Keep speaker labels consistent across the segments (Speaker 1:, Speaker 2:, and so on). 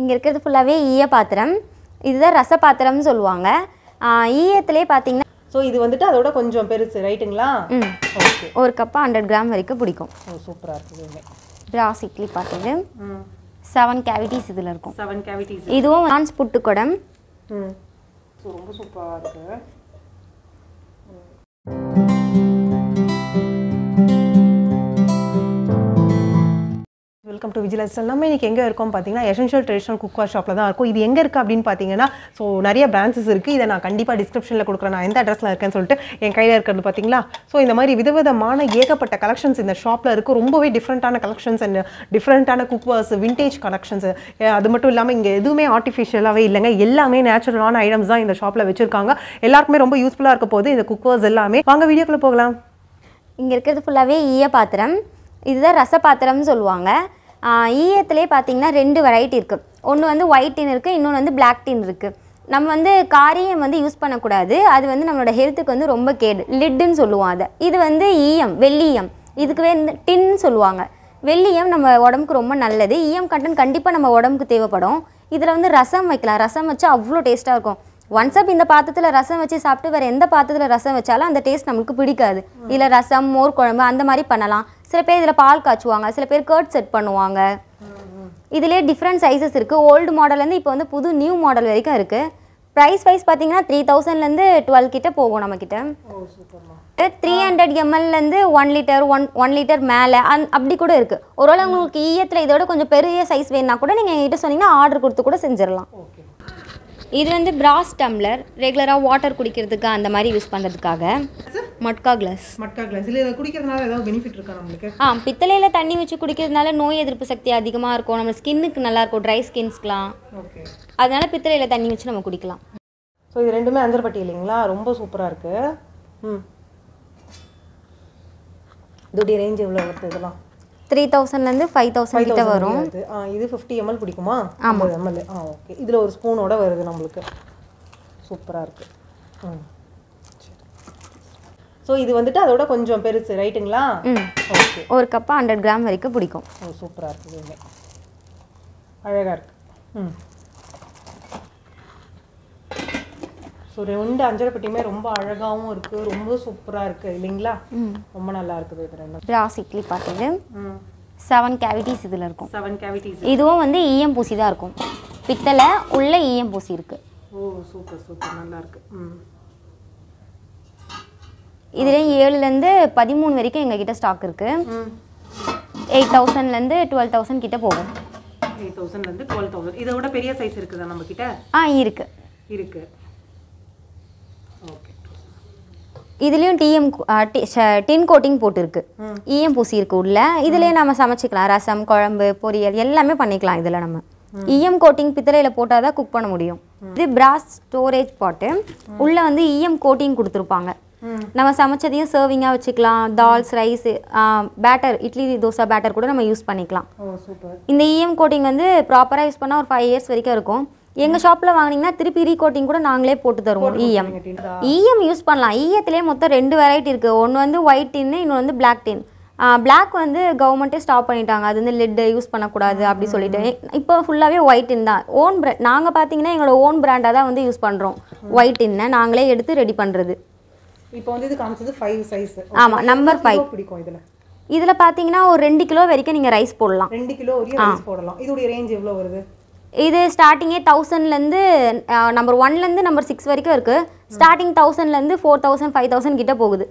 Speaker 1: இங்கே இருக்கிறது ஃபுல்லாகவே ஈய பாத்திரம் இதுதான் ரச பாத்திரம்னு சொல்லுவாங்க ஈயத்திலே பார்த்தீங்கன்னா ஸோ இது வந்துட்டு அதோட கொஞ்சம் பெருசு ரைட்டுங்களா ஓகே ஒரு கப்பாக ஹண்ட்ரட் கிராம் வரைக்கும் பிடிக்கும்
Speaker 2: ஓ சூப்பராக இருக்குது
Speaker 1: இட்லி பார்த்தது செவன் கேவிட்டிஸ்
Speaker 2: இதில் இருக்கும் செவன் கேவிட்டிஸ் இதுவும்
Speaker 1: நான்ஸ் புட்டு குடம்
Speaker 2: ஸோ ரொம்ப சூப்பராக இருக்குது வெல்கம் டு விஜிலஸ் நம்ம இன்றைக்கி எங்கே இருக்கோம் பார்த்தீங்கன்னா எசென்ஷியல் ட்ரெடிஷனல் குக்கர் ஷாப்பில் தான் இருக்கும் இது எங்கே இருக்குது அப்படின்னு பார்த்தீங்கன்னா ஸோ நிறைய பிரான்ச்சஸ் இருக்குது இதை நான் கண்டிப்பாக டிஸ்கிரிப்ஷனில் கொடுக்குறேன் நான் எந்த அட்ரஸில் இருக்கேன்னு சொல்லிட்டு என் கையில் இருக்கிறது பார்த்தீங்களா ஸோ இந்த மாதிரி விதவிதமான ஏகப்பட்ட கலெக்ஷன்ஸ் இந்த ஷாப்பில் இருக்குது ரொம்பவே டிஃப்ரெண்ட்டான கலெக்ஷன்ஸ் அண்ட் டிஃப்ரெண்ட்டான குக்கர்ஸ் விண்டேஜ் கலெக்ஷன்ஸ் அது மட்டும் இல்லாமல் இங்கே எதுவுமே ஆர்டிஃபிஷியலாகவே இல்லைங்க எல்லாமே நேச்சுரலான ஐட்டம்ஸ் தான் இந்த ஷாப்பில் வச்சுருக்காங்க எல்லாருக்குமே ரொம்ப யூஸ்ஃபுல்லாக இருக்க போது இந்த குக்கர்ஸ் எல்லாமே வாங்க வீடியோக்குள்ளே போகலாம் இங்கே இருக்கிறது ஃபுல்லாகவே ஈய
Speaker 1: பாத்திரம் இதுதான் ரச பாத்திரம்னு சொல்லுவாங்க ஈயத்துலேயே பார்த்தீங்கன்னா ரெண்டு வெரைட்டி இருக்குது ஒன்று வந்து ஒயிட் டின் இருக்குது இன்னொன்று வந்து பிளாக் டின் இருக்குது நம்ம வந்து காரியம் வந்து யூஸ் பண்ணக்கூடாது அது வந்து நம்மளோட ஹெல்த்துக்கு வந்து ரொம்ப கேடு லிட்டுன்னு சொல்லுவோம் அதை இது வந்து ஈயம் வெள்ளியம் இதுக்கு வந்து டின்னு சொல்லுவாங்க வெள்ளியம் நம்ம உடம்புக்கு ரொம்ப நல்லது ஈயம் கண்டன் கண்டிப்பாக நம்ம உடம்புக்கு தேவைப்படும் இதில் வந்து ரசம் வைக்கலாம் ரசம் வச்சா அவ்வளோ டேஸ்ட்டாக இருக்கும் ஒன்ஸ் அப் இந்த பாத்திரத்தில் ரசம் வச்சு சாப்பிட்டு வேறு எந்த பாத்திரத்தில் ரசம் வச்சாலும் அந்த டேஸ்ட் நமக்கு பிடிக்காது இதில் ரசம் மோர் குழம்பு அந்த மாதிரி பண்ணலாம் சில பேர் இதில் பால் காய்ச்சுவாங்க சில பேர் கர்ட் செட் பண்ணுவாங்க இதிலே டிஃப்ரெண்ட் சைஸஸ் இருக்குது ஓல்டு மாடல்லேருந்து இப்போ வந்து புது நியூ மாடல் வரைக்கும் இருக்குது ப்ரைஸ் வைஸ் பார்த்தீங்கன்னா த்ரீ தௌசண்ட்லேருந்து டுவெல் கிட்ட போகும் நம்மக்கிட்ட த்ரீ ஹண்ட்ரட் எம்எல்லேருந்து one litre one one litre மேலே அந் அப்படி கூட இருக்குது ஒருவேளை உங்களுக்கு ஈயத்தில் e இதோட கொஞ்சம் பெரிய சைஸ் வேணுன்னா கூட நீங்கள் எங்கிட்ட சொன்னீங்கன்னா ஆர்டர் கொடுத்து கூட செஞ்சிடலாம் இது வந்து பிராஸ் டம்ளர் ரெகுலராக வாட்டர் குடிக்கிறதுக்கு அந்த மாதிரி யூஸ் பண்ணுறதுக்காக மட்கா கிளாஸ்
Speaker 2: மட்கா கிளாஸ் இல்லை குடிக்கிறதுனால ஏதாவது பெனிஃபிட் இருக்கா நம்மளுக்கு
Speaker 1: ஆ பித்தளையில் தண்ணி வச்சு குடிக்கிறதுனால நோய் எதிர்ப்பு சக்தி அதிகமாக இருக்கும் நம்ம ஸ்கின்னுக்கு நல்லா இருக்கும் ட்ரை ஸ்கின்ஸ்க்குலாம் ஓகே அதனால பித்தளையில் தண்ணி வச்சு நம்ம குடிக்கலாம்
Speaker 2: ஸோ இது ரெண்டுமே அஞ்சர்பட்டி இல்லைங்களா ரொம்ப சூப்பராக இருக்குது ம் இதோடைய ரேஞ்ச் எவ்வளோ வருது இதெல்லாம்
Speaker 1: த்ரீ தௌசண்ட்லேருந்து ஃபைவ் தௌசண்ட் கிட்ட வரும்
Speaker 2: இது ஃபிஃப்டி எம்எல் பிடிக்குமா ஐம்பது எம்எல் ஆ ஓகே இதில் ஒரு ஸ்பூனோட வருது நம்மளுக்கு சூப்பராக இருக்குது ம் ஸோ இது வந்துட்டு அதோட கொஞ்சம் பெருசு ரைட்டுங்களா
Speaker 1: ஓகே ஒரு கப்பாக ஹண்ட்ரட் கிராம் வரைக்கும் பிடிக்கும்
Speaker 2: ஓ சூப்பராக இருக்குது அழகாக இருக்குது ம் ஸோ ரெண்டு அஞ்சரைப்பட்டியுமே ரொம்ப அழகாகவும் இருக்குது ரொம்ப சூப்பராக இருக்குது இல்லைங்களா ரொம்ப நல்லா இருக்குது இது ரெண்டும்
Speaker 1: ராசிக்லி பார்த்தது செவன் கேவிட்டிஸ் இதில் இருக்கும் செவன் கேவிட்டிஸ் இதுவும் வந்து ஈயம் பூசி தான் இருக்கும் பித்தளை உள்ள ஈயம் பூசி இருக்கு
Speaker 2: ஓ சூப்பர் சூப்பர் நல்லா இருக்கு ம்
Speaker 1: இதுலேயும் இருந்து பதிமூணு வரைக்கும் கிட்ட ஸ்டாக் இருக்குது எயிட் தௌசண்ட்லேருந்து டுவெல் தௌசண்ட் கிட்ட போகும்
Speaker 2: எயிட் தௌசண்ட்லேருந்து டுவெல் தௌசண்ட் இதை விட பெரிய சைஸ் இருக்குதா நம்ம கிட்ட ஆ இருக்குது இருக்குது
Speaker 1: இதுலேயும் டிஎம் டின் கோட்டிங் போட்டிருக்கு ஈயம் e பூசியிருக்கு உள்ள இதுலேயே நம்ம சமைச்சிக்கலாம் ரசம் குழம்பு பொரியல் எல்லாமே பண்ணிக்கலாம் இதில் நம்ம ஈயம் கோட்டிங் e பித்தளையில் போட்டால் தான் குக் பண்ண முடியும் இது பிராஸ் ஸ்டோரேஜ் பாட்டு உள்ளே வந்து ஈயம் e கோட்டிங் கொடுத்துருப்பாங்க நம்ம சமைச்சதையும் சர்விங்காக வச்சுக்கலாம் dals rice batter idli dosa batter கூட நம்ம யூஸ் பண்ணிக்கலாம் இந்த இஎம் கோட்டிங் வந்து ப்ராப்பராக யூஸ் பண்ணால் ஒரு ஃபைவ் இயர்ஸ் வரைக்கும் இருக்கும் எங்கள் ஷாப்பில் வாங்கினீங்கன்னா திருப்பி ரீகோட்டிங் கூட நாங்களே போட்டு தருவோம் இஎம் இஎம் யூஸ் பண்ணலாம் இஎத்துலேயே e மொத்தம் ரெண்டு வெரைட்டி இருக்குது ஒன்று வந்து ஒயிட் டின்னு இன்னொன்று வந்து பிளாக் டின் பிளாக் வந்து கவர்மெண்ட்டே ஸ்டாப் பண்ணிட்டாங்க அது வந்து லெட்டு யூஸ் பண்ணக்கூடாது அப்படி சொல்லிட்டு இப்போ ஃபுல்லாகவே ஒயிட் டின் தான் ஓன் பிராண்ட் நாங்கள் பார்த்தீங்கன்னா எங்களோட ஓன் பிராண்டாக தான் வந்து யூஸ் பண்ணுறோம் ஒயிட் டின்னை நாங்களே எடுத்து ரெடி பண்ணுறது
Speaker 2: இப்போ வந்து இது காமிச்சது ஃபைவ் சைஸ் ஆமாம் நம்பர் ஃபைவ் பிடிக்கும் இதில்
Speaker 1: இதில் பார்த்தீங்கன்னா ஒரு ரெண்டு கிலோ வரைக்கும் நீங்கள் ரைஸ் போடலாம்
Speaker 2: ரெண்டு கிலோ வரைக்கும் ரைஸ் போடலாம் இதோடைய ரேஞ்ச் எவ்வளோ வருது
Speaker 1: இது ஸ்டார்டிங்கே தௌசண்ட்லேருந்து நம்பர் ஒன்லேருந்து நம்பர் சிக்ஸ் வரைக்கும் இருக்குது ஸ்டார்டிங் தௌசண்ட்லேருந்து ஃபோர் தௌசண்ட் ஃபைவ் தௌசண்ட் கிட்டே போகுது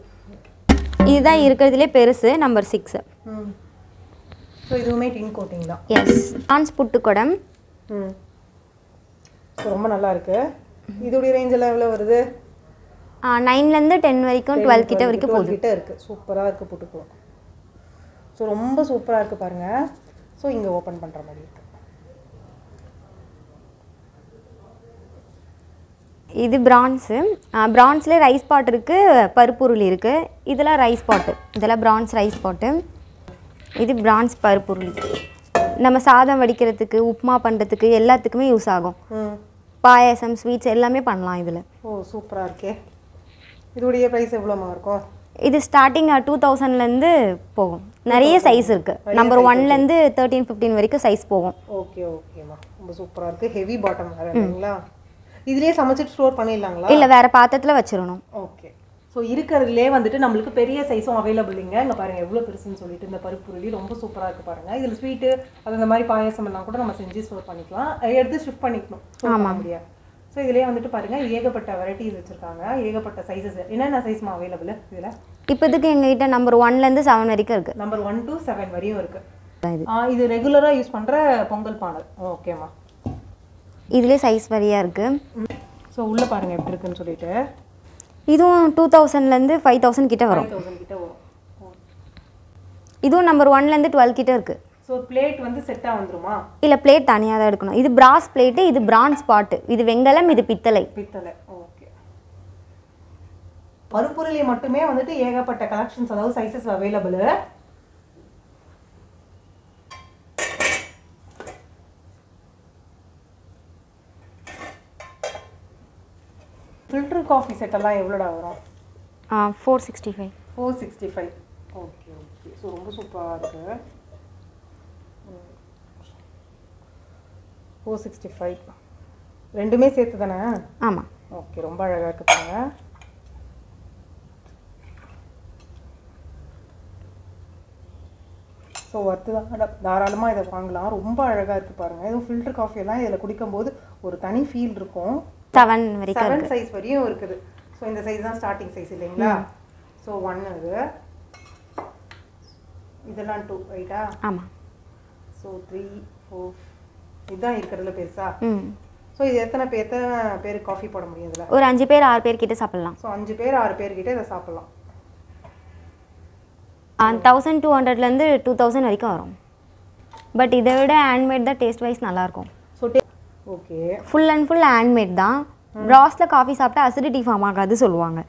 Speaker 1: இதுதான் இருக்கிறதுலே பெருசு நம்பர் சிக்ஸ்
Speaker 2: ஸோ இதுவுமே டின் கோட்டிங் தான்
Speaker 1: எஸ் ஆன்ஸ் புட்டுக்குடம்
Speaker 2: ம் ரொம்ப நல்லா இருக்கு இதோடைய ரேஞ்செல்லாம் எவ்வளோ வருது நைன்லேருந்து
Speaker 1: டென் வரைக்கும் டுவெல் கிட்ட வரைக்கும் போகுது கிட்ட
Speaker 2: இருக்குது சூப்பராக இருக்குது புட்டுக்குளம் ஸோ ரொம்ப சூப்பராக இருக்குது பாருங்கள் ஸோ இங்கே ஓப்பன் பண்ணுற மாதிரி இருக்குது
Speaker 1: இது பிரான்ஸு பிரான்ஸில் ரைஸ் பாட் இருக்குது பருப்புருள் இருக்குது இதெல்லாம் ரைஸ் பாட்டு இதெல்லாம் பிரான்ஸ் ரைஸ் பாட்டு இது பிரான்ஸ் பருப்புருளி நம்ம சாதம் வடிக்கிறதுக்கு உப்புமா பண்ணுறதுக்கு எல்லாத்துக்குமே யூஸ் ஆகும் பாயாசம் ஸ்வீட்ஸ் எல்லாமே பண்ணலாம் இதில்
Speaker 2: ஓ சூப்பராக இருக்கே இதோடைய ப்ரைஸ் எவ்வளோமா இருக்கும்
Speaker 1: இது ஸ்டார்டிங் டூ தௌசண்ட்லேருந்து போகும்
Speaker 2: நிறைய சைஸ் இருக்குது நம்பர் ஒன்லேருந்து
Speaker 1: தேர்ட்டீன் ஃபிஃப்டீன் வரைக்கும் சைஸ் போகும்
Speaker 2: ஓகே ஓகேம்மா ரொம்ப சூப்பராக இருக்குது ஹெவி பாட்டம் வேறுங்களா இதுலேயே சமைச்சிட்டு ஸ்டோர் பண்ணிடலாங்களா இல்லை வேற பாத்திரத்தில் வச்சிடணும் ஓகே ஸோ இருக்கிறதுலே வந்துட்டு நம்மளுக்கு பெரிய சைஸும் அவைலபிள் இங்கே பாருங்கள் எவ்வளோ பெருசுன்னு சொல்லிட்டு இந்த பருப்பு உருளி ரொம்ப சூப்பராக இருக்குது பாருங்கள் இதில் ஸ்வீட்டு அது இந்த மாதிரி பாயசம் எல்லாம் கூட நம்ம செஞ்சு ஸ்டோர் பண்ணிக்கலாம் எடுத்து ஷிஃப்ட் பண்ணிக்கணும் ஆமாம் முடியாது ஸோ இதுலேயே வந்துட்டு பாருங்கள் ஏகப்பட்ட வெரைட்டிஸ் வச்சுருக்காங்க ஏகப்பட்ட சைஸஸ் என்னென்ன சைஸ்மா அவைலபிள் இதில்
Speaker 1: இப்போ இதுக்கு எங்ககிட்ட நம்பர் ஒன்லேருந்து செவன் வரைக்கும் இருக்குது
Speaker 2: நம்பர் ஒன் டூ செவன் வரையும் இருக்குது இது ரெகுலராக யூஸ் பண்ணுற பொங்கல் பானல் ஓகேம்மா
Speaker 1: இதுலேயே சைஸ் வரியாக இருக்குது
Speaker 2: ஸோ உள்ளே பாருங்கள் எப்படி இருக்குன்னு சொல்லிட்டு
Speaker 1: இதுவும் டூ தௌசண்ட்லேருந்து ஃபைவ் தௌசண்ட் கிட்டே வரும் இதுவும் நம்பர் ஒன்லேருந்து டுவெல் கிட்ட இருக்குது
Speaker 2: ஸோ பிளேட் வந்து செட்டாக வந்துருமா
Speaker 1: இல்லை பிளேட் தனியாக தான் எடுக்கணும் இது பிராஸ் பிளேட்டு இது பிரான்ஸ் பாட்டு இது வெங்கலம் இது பித்தளை
Speaker 2: பித்தளை ஓகே மட்டுமே வந்துட்டு ஏகப்பட்ட கலெக்ஷன்ஸ் அதாவது சைசஸ் அவைலபிள் ஃபில்டர் காஃபி செட்டெல்லாம் எவ்வளோடா வரும்
Speaker 1: four sixty five
Speaker 2: four sixty five okay okay so ரொம்ப சூப்பராக இருக்குது ஃபோர் சிக்ஸ்டி ஃபைவ் ரெண்டுமே சேர்த்து தானே ஆமாம் ஓகே ரொம்ப அழகாக இருக்குது பாருங்கள் ஸோ ஒர்த்து தான் தாராளமாக இதை வாங்கலாம் ரொம்ப அழகாக இருக்குது பாருங்கள் எதுவும் ஃபில்டர் காஃபியெல்லாம் இதில் குடிக்கும்போது ஒரு தனி ஃபீல் இருக்கும் செவன் வரைக்கும் செவன் சைஸ் வரையும் இருக்குது ஸோ இந்த சைஸ் தான் ஸ்டார்டிங் சைஸ் இல்லைங்களா ஸோ ஒன் அது இதெல்லாம் டூ ரைட்டா ஆமாம் ஸோ த்ரீ ஃபோர் இதுதான் இருக்கிறதுல பெருசா ஸோ இது எத்தனை பேர் எத்தனை பேர் காஃபி போட முடியும் இதில் ஒரு
Speaker 1: அஞ்சு பேர் ஆறு பேர் கிட்ட சாப்பிட்லாம்
Speaker 2: ஸோ அஞ்சு பேர் ஆறு பேர் கிட்ட இதை சாப்பிட்லாம்
Speaker 1: தௌசண்ட் டூ ஹண்ட்ரட்லேருந்து டூ தௌசண்ட் வரைக்கும் வரும் பட் இதை விட ஹேண்ட்மேட் தான் டேஸ்ட் வைஸ் நல்லாயிருக்கும் so full and full handmade தான் ப்ராஸில் காஃபி சாப்பிட்டா அசிடிட்டி ஃபார்ம் ஆகாது சொல்லுவாங்க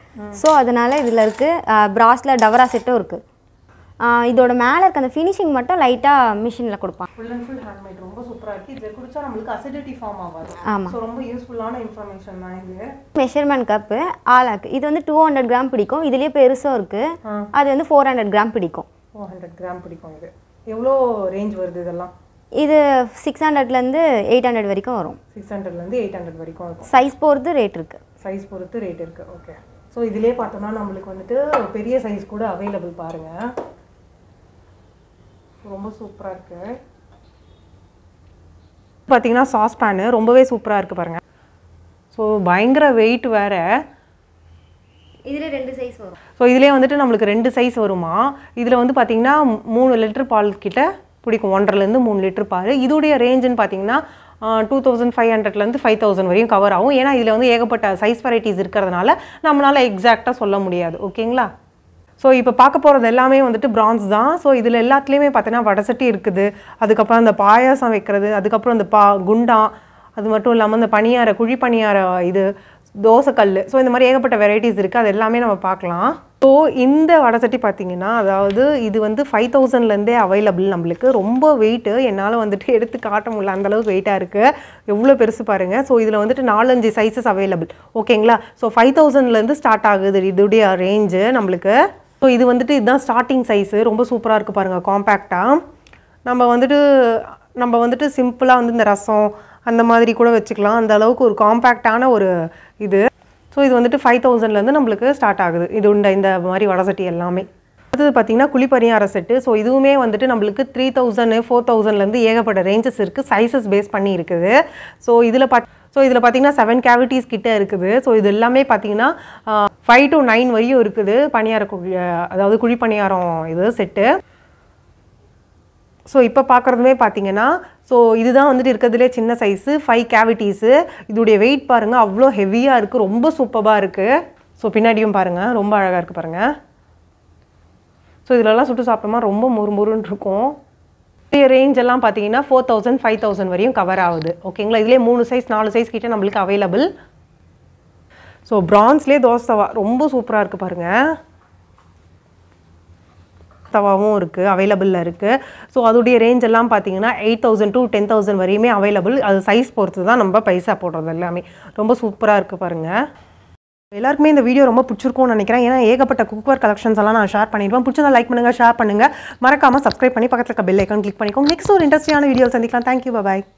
Speaker 1: ஸோ அதனால் இதில் இருக்குது ப்ராஸில் டவரா செட்டும் இருக்குது இதோட மேலே இருக்க அந்த ஃபினிஷிங் மட்டும் லைட்டாக மிஷினில் கொடுப்பாங்க
Speaker 2: ஃபுல் அண்ட் ஃபுல் ஹேண்ட்மேட் ரொம்ப சூப்பராக இருக்குது இதை குடிச்சா நம்மளுக்கு அசிடிட்டி ஃபார்ம் ஆகாது ஆமாம் ஸோ ரொம்ப யூஸ்ஃபுல்லான இன்ஃபர்மேஷன் தான் இது
Speaker 1: மெஷர்மெண்ட் கப்பு ஆலாக்கு இது வந்து டூ ஹண்ட்ரட் கிராம் பிடிக்கும் இதுலேயே பெருசும் இருக்குது அது வந்து ஃபோர் ஹண்ட்ரட் கிராம் பிடிக்கும்
Speaker 2: ஃபோர் ஹண்ட்ரட் கிராம் பிடிக்கும் இது எவ்வளோ ரேஞ்ச் வருது இதெல்லாம்
Speaker 1: இது சிக்ஸ் ஹண்ட்ரட்லேருந்து எயிட் ஹண்ட்ரட் வரைக்கும் வரும்
Speaker 2: சிக்ஸ் ஹண்ட்ரட்லேருந்து எயிட் ஹண்ட்ரட் வரைக்கும் வரும்
Speaker 1: சைஸ் பொறுத்து ரேட் இருக்குது
Speaker 2: சைஸ் பொறுத்து ரேட் இருக்குது ஓகே ஸோ இதிலே பார்த்தோம்னா நம்மளுக்கு வந்துட்டு பெரிய சைஸ் கூட அவைலபிள் பாருங்கள் ரொம்ப சூப்பராக இருக்குது பார்த்தீங்கன்னா சாஸ் பேனு ரொம்பவே சூப்பராக இருக்குது பாருங்கள் ஸோ பயங்கர வெயிட் வேறு
Speaker 1: இதில் ரெண்டு சைஸ் வரும்
Speaker 2: ஸோ இதிலே வந்துட்டு நம்மளுக்கு ரெண்டு சைஸ் வருமா இதில் வந்து பார்த்திங்கன்னா மூணு லிட்டர் பால் கிட்ட பிடிக்கும் ஒன்றரைலேருந்து மூணு லிட்டர் பால் இதோடைய ரேஞ்சுன்னு பார்த்தீங்கன்னா டூ தௌசண்ட் ஃபைவ் ஹண்ட்ரட்லேருந்து ஃபைவ் தௌசண்ட் வரையும் கவர் ஆகும் ஏன்னா இதில் வந்து ஏகப்பட்ட சைஸ் வெரைட்டிஸ் இருக்கிறதுனால நம்மளால் எக்ஸாக்டாக சொல்ல முடியாது ஓகேங்களா ஸோ இப்போ பார்க்க போகிறது எல்லாமே வந்துட்டு பிரான்ஸ் தான் ஸோ இதில் எல்லாத்துலேயுமே பார்த்தீங்கன்னா வடசட்டி இருக்குது அதுக்கப்புறம் அந்த பாயாசம் வைக்கிறது அதுக்கப்புறம் அந்த பா குண்டா அது மட்டும் இல்லாமல் இந்த பணியார குழி பணியார இது தோசைக்கல் ஸோ இந்த மாதிரி ஏகப்பட்ட வெரைட்டிஸ் இருக்குது அது எல்லாமே நம்ம பார்க்கலாம் ஸோ இந்த வடசட்டி பார்த்தீங்கன்னா அதாவது இது வந்து ஃபைவ் தௌசண்ட்லேருந்தே அவைலபிள் நம்மளுக்கு ரொம்ப வெயிட்டு என்னால் வந்துட்டு எடுத்து காட்ட முடியல அந்தளவுக்கு வெயிட்டாக இருக்குது எவ்வளோ பெருசு பாருங்கள் ஸோ இதில் வந்துட்டு நாலஞ்சு சைஸஸ் அவைலபிள் ஓகேங்களா ஸோ ஃபைவ் தௌசண்ட்லேருந்து ஸ்டார்ட் ஆகுது இதுடைய ரேஞ்சு நம்மளுக்கு ஸோ இது வந்துட்டு இதுதான் ஸ்டார்டிங் சைஸு ரொம்ப சூப்பராக இருக்குது பாருங்கள் காம்பேக்டாக நம்ம வந்துட்டு நம்ம வந்துட்டு சிம்பிளாக வந்து இந்த ரசம் அந்த மாதிரி கூட வச்சுக்கலாம் அந்த அளவுக்கு ஒரு காம்பேக்டான ஒரு இது ஸோ இது வந்துட்டு ஃபைவ் தௌசண்ட்லேருந்து நம்மளுக்கு ஸ்டார்ட் ஆகுது இது உண்ட இந்த மாதிரி வடசட்டி எல்லாமே அடுத்தது பார்த்திங்கன்னா குழிப்பரியார செட்டு ஸோ இதுவுமே வந்துட்டு நம்மளுக்கு த்ரீ தௌசண்ட் ஃபோர் தௌசண்ட்லேருந்து ஏகப்பட்ட ரேஞ்சஸ் இருக்குது சைஸஸ் பேஸ் பண்ணி இருக்குது ஸோ இதில் பட் ஸோ இதில் பார்த்திங்கன்னா செவன் கேவிட்டிஸ் கிட்டே இருக்குது ஸோ இது எல்லாமே பார்த்திங்கன்னா ஃபைவ் டு நைன் வரையும் இருக்குது பணியார அதாவது குழிப்பணியாரம் இது செட்டு ஸோ இப்போ பார்க்குறதுமே பார்த்தீங்கன்னா ஸோ இதுதான் வந்துட்டு இருக்கிறதுலே சின்ன சைஸு ஃபைவ் கேவிட்டிஸு இதோடைய வெயிட் பாருங்கள் அவ்வளோ ஹெவியாக இருக்குது ரொம்ப சூப்பராக இருக்குது ஸோ பின்னாடியும் பாருங்கள் ரொம்ப அழகாக இருக்குது பாருங்கள் ஸோ இதிலெல்லாம் சுட்டு சாப்பிட்டோமா ரொம்ப முறுமுறுன்னு இருக்கும் இப்போ ரேஞ்ச் எல்லாம் பார்த்தீங்கன்னா ஃபோர் தௌசண்ட் ஃபைவ் தௌசண்ட் வரையும் கவர் ஆகுது ஓகேங்களா இதிலே மூணு சைஸ் நாலு சைஸ் கிட்டே நம்மளுக்கு அவைலபிள் ஸோ ப்ரான்ஸ்லேயே தோசை ரொம்ப சூப்பராக இருக்குது பாருங்கள் தவாவும் இருக்குது அவைலபிளில் இருக்குது ஸோ அதோடைய ரேஞ்ச் எல்லாம் பார்த்தீங்கன்னா eight thousand to ten thousand வரையுமே அவைலபிள் அது சைஸ் பொறுத்து தான் நம்ம பைசா போடுறது எல்லாமே ரொம்ப சூப்பராக இருக்குது பாருங்கள் எல்லாருக்குமே இந்த வீடியோ ரொம்ப பிடிச்சிருக்கும்னு நினைக்கிறேன் ஏன்னா ஏகப்பட்ட குக்வேர் கலெக்ஷன்ஸ் எல்லாம் நான் ஷேர் பண்ணிடுவேன் பிடிச்சதா லைக் பண்ணுங்கள் ஷேர் பண்ணுங்கள் மறக்காமல் சப்ஸ்கிரைப் பண்ணி பக்கத்தில் இருக்க பெல் ஐக்கான் கிளிக் பண்ணிக்கோங்க நெக்ஸ்ட் ஒரு இன்ட்ரெஸ்டிங்கான வீடியோ சந்திக்கலாம் தேங்க்யூ பாய்